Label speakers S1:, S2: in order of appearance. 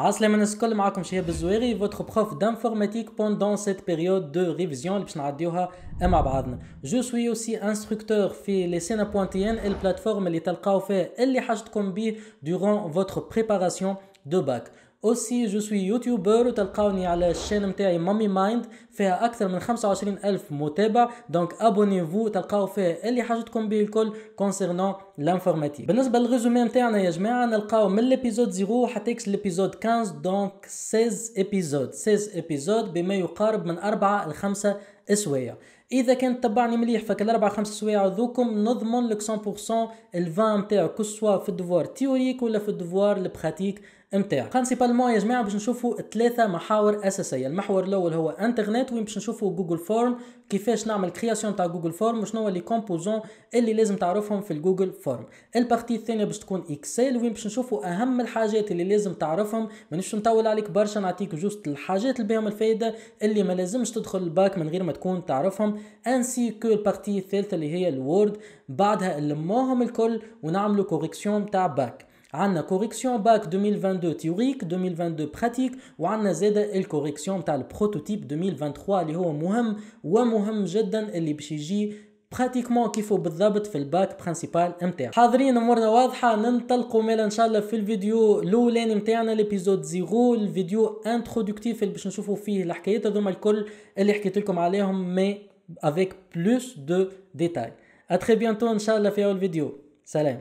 S1: Assalamu alaykoum à tous, je suis Habib Zouairi, votre prof d'informatique pendant cette période de révision que nous allons passer ensemble. Je suis aussi instructeur في les cna.tn et la plateforme اللي تلقاو فيها اللي حاجتكم به durant votre préparation de bac. اوسي جو سوي يوتيوبر وتلقاوني على الشان نتاعي مامي مايند فيها اكثر من 25 الف متابع دونك ابوني فو تلقاو فيها اللي حاجتكم به الكل كونسيرنون لانفورماتيك بالنسبه للريزومي نتاعنا يا جماعه نلقاو من الابيزود 0 حتى الابيزود 15 دونك 16 ابيزود 16 ابيزود بما يقارب من 4 ل 5 اسويه اذا كان تبعني مليح فك الاربع خمس سوايع ذوكم نضمن لك 100% الفان نتاعك كسوا في الدفوار التيوريك ولا في الدفوار البراتيك نتاعك برينسيبالمون يا جماعه باش نشوفوا ثلاثه محاور اساسيه المحور الاول هو انترنت وين باش نشوفوا جوجل فورم كيفاش نعمل كرياسيون تاع جوجل فورم وشنو هو لي كومبوزون اللي لازم تعرفهم في الجوجل فورم البارتي الثانيه باش تكون اكسل وين باش نشوفوا اهم الحاجات اللي لازم تعرفهم مانيش نطول عليك برشا نعطيك جوست الحاجات اللي بهم الفائده اللي ما لازمش تدخل الباك من غير ما تكون تعرفهم بتاعهم انسي كو البارتي الثالثه اللي هي الوورد بعدها نلموهم الكل ونعملوا كوريكسيون تاع باك عندنا كوريكسيون باك 2022 تيوريك 2022 براتيك وعندنا زاد الكوريكسيون تاع البروتوتيب 2023 اللي هو مهم ومهم جدا اللي باش يجي براتيكمون كيفو بالضبط في الباك برانسيبال نتاعو حاضرين امورنا واضحه ننطلقوا مالا ان شاء الله في الفيديو الاولاني نتاعنا ليبيزود زيرو الفيديو انترودكتيف اللي باش نشوفوا فيه الحكايات هذوما الكل اللي حكيت لكم عليهم مي avec plus de détails. À très bientôt, Inch'Allah, la vidéo. Salam.